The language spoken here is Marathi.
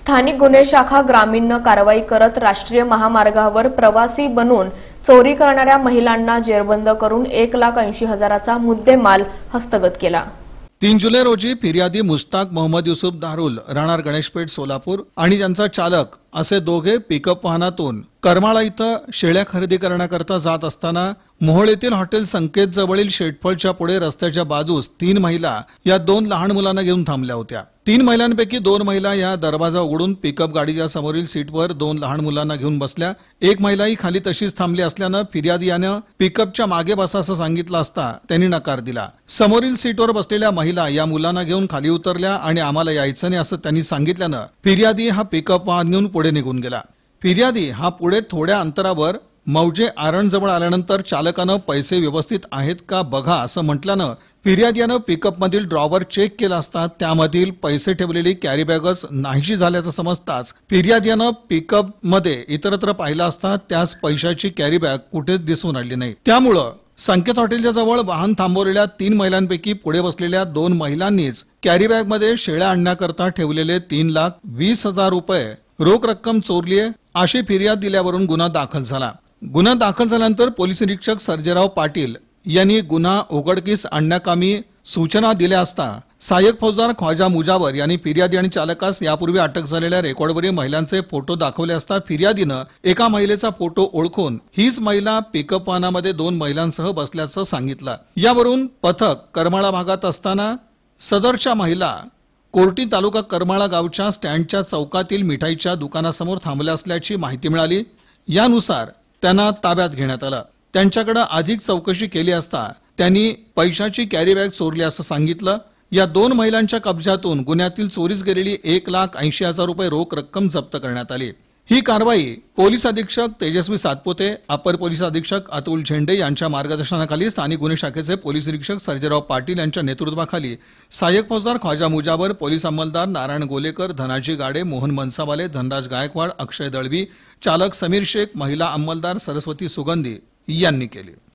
स्थानिक गुन्हे शाखा ग्रामीणनं कारवाई करत राष्ट्रीय महामार्गावर प्रवासी बनून चोरी करणाऱ्या महिलांना जेरबंद करून एक लाख ऐंशी हजाराचा मुद्देमाल हस्तगत केला तीन जुलै रोजी फिर्यादी मुस्ताक मोहम्मद युसुफ दारुल राहणार गणेशपेठ सोलापूर आणि त्यांचा चालक असे दोघे पिकअप वाहनातून करमाळा इथं शेळ्या खरेदी करण्याकरता जात असताना मोहोळ हॉटेल संकेत जवळील शेटफळच्या पुढे रस्त्याच्या बाजूस तीन महिला या दोन लहान मुलांना घेऊन थांबल्या होत्या तीन महिलांपैकी दोन महिला या दरवाजा उघडून पिकअप गाडीच्या समोरील सीटवर दोन लहान मुलांना घेऊन बसल्या एक महिलाही खाली तशीच थांबली असल्यानं फिर्यादी यानं पिकअपच्या मागे बसा असं सांगितलं असता त्यांनी नकार दिला समोरील सीटवर बसलेल्या महिला या मुलांना घेऊन खाली उतरल्या आणि आम्हाला यायचं नाही असं त्यांनी सांगितल्यानं फिर्यादी हा पिकअप वाहन घेऊन पुढे निघून गेला फिर्यादी हा पुढे थोड्या अंतरावर मौजे आरणजवळ आल्यानंतर चालकानं पैसे व्यवस्थित आहेत का बघा असं म्हटल्यानं फिर्यादियानं पिकअपमधील ड्रॉवर चेक केला असता त्यामधील पैसे ठेवलेली कॅरीबॅगच नाहीशी झाल्याचं समजताच फिर्यादियानं पिकअपमध्ये इतरत्र पाहिलं असता त्याच पैशाची कॅरीबॅग कुठेच दिसून आली नाही त्यामुळं संकेत हॉटेलच्या जवळ वाहन थांबवलेल्या तीन महिलांपैकी पुढे बसलेल्या दोन महिलांनीच कॅरीबॅगमध्ये शेळ्या आणण्याकरता ठेवलेले तीन लाख वीस हजार रुपये रोख रक्कम चोरलीये अशी फिर्याद दिल्यावरून गुन्हा दाखल झाला गुन्हा दाखल झाल्यानंतर पोलीस निरीक्षक सर्जेराव पाटील यांनी गुन्हा उघडकीस आणण्याकामी सूचना दिल्या असता सहाय्यक फौजदार ख्वाजा मुजावर यांनी फिर्यादी आणि चालकास यापूर्वी अटक झालेल्या रेकॉर्डवरील महिलांचे फोटो दाखवले असता फिर्यादीनं एका महिलेचा फोटो ओळखून हीच महिला पिकअप वाहनामध्ये दोन महिलांसह बसल्याचं सांगितलं यावरून पथक करमाळा भागात असताना सदरच्या महिला कोर्टी तालुका करमाळा गावच्या स्टँडच्या चौकातील मिठाईच्या दुकानासमोर थांबल्या असल्याची माहिती मिळाली यानुसार त्यांना ताब्यात घेण्यात आलं त्यांच्याकडे अधिक चौकशी केली असता त्यांनी पैशाची कॅरी बॅग चोरली असं सांगितलं या दोन महिलांच्या कब्जातून गुन्ह्यातील चोरीस गेलेली एक लाख ऐंशी हजार रुपये रोख रक्कम जप्त करण्यात आली ही कारवाई पोलीस अधीक्षक तेजस्वी सातपुते अपर पोलीस अधीक्षक अतुल झेंडे यांच्या मार्गदर्शनाखाली स्थानिक गुन्हे शाखेचे पोलीस निरीक्षक सर्जेराव पाटील यांच्या नेतृत्वाखाली सहाय्यक फौजदार ख्वाजा मुजाबर पोलीस अंमलदार नारायण गोलेकर धनाजी गाडे मोहन मनसावाले धनराज गायकवाड अक्षय दळवी चालक समीर शेख महिला अंमलदार सरस्वती सुगंधी यांनी केली